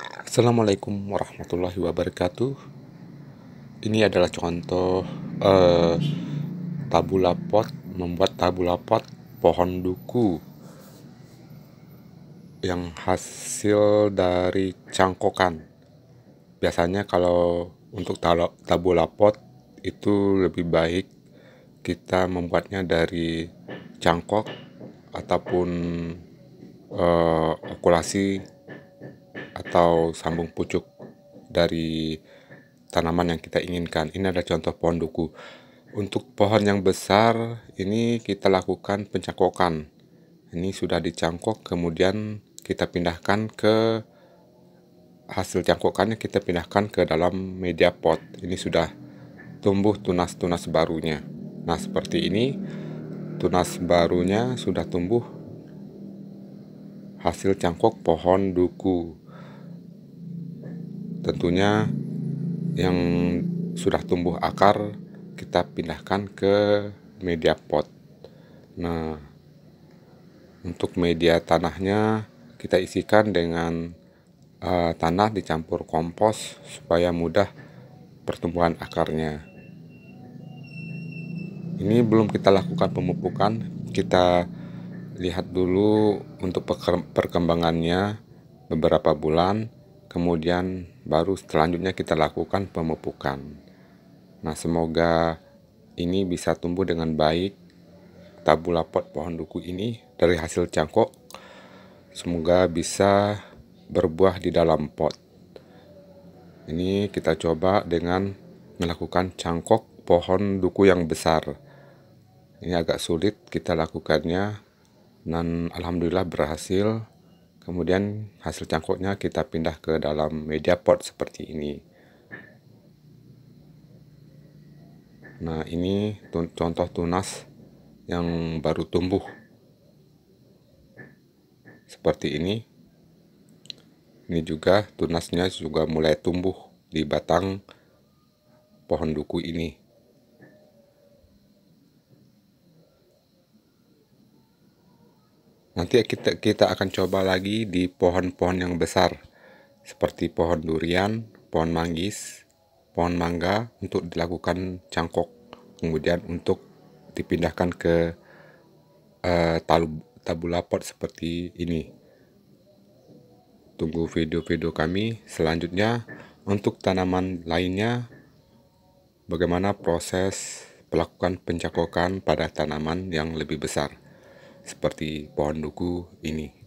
Assalamualaikum warahmatullahi wabarakatuh. Ini adalah contoh eh, tabula pot, membuat tabula pot pohon duku yang hasil dari cangkokan. Biasanya kalau untuk tabula pot itu lebih baik kita membuatnya dari cangkok ataupun eh, okulasi atau sambung pucuk dari tanaman yang kita inginkan. Ini ada contoh pohon duku. Untuk pohon yang besar, ini kita lakukan pencangkokan. Ini sudah dicangkok, kemudian kita pindahkan ke hasil cangkokannya kita pindahkan ke dalam media pot. Ini sudah tumbuh tunas-tunas barunya. Nah, seperti ini tunas barunya sudah tumbuh hasil cangkok pohon duku tentunya yang sudah tumbuh akar kita pindahkan ke media pot. Nah, untuk media tanahnya kita isikan dengan uh, tanah dicampur kompos supaya mudah pertumbuhan akarnya. Ini belum kita lakukan pemupukan, kita lihat dulu untuk perkembangannya beberapa bulan kemudian baru selanjutnya kita lakukan pemupukan. Nah, semoga ini bisa tumbuh dengan baik. Tabula pot pohon duku ini dari hasil cangkok semoga bisa berbuah di dalam pot. Ini kita coba dengan melakukan cangkok pohon duku yang besar. Ini agak sulit kita lakukannya dan alhamdulillah berhasil. Kemudian hasil cangkoknya kita pindah ke dalam media pot seperti ini. Nah ini contoh tunas yang baru tumbuh. Seperti ini. Ini juga tunasnya juga mulai tumbuh di batang pohon duku ini. Nanti kita kita akan coba lagi di pohon-pohon yang besar seperti pohon durian, pohon manggis, pohon mangga untuk dilakukan cangkok. Kemudian untuk dipindahkan ke uh, talu, tabulapot seperti ini. Tunggu video-video kami selanjutnya untuk tanaman lainnya bagaimana proses melakukan pencakokan pada tanaman yang lebih besar seperti pohon duku ini.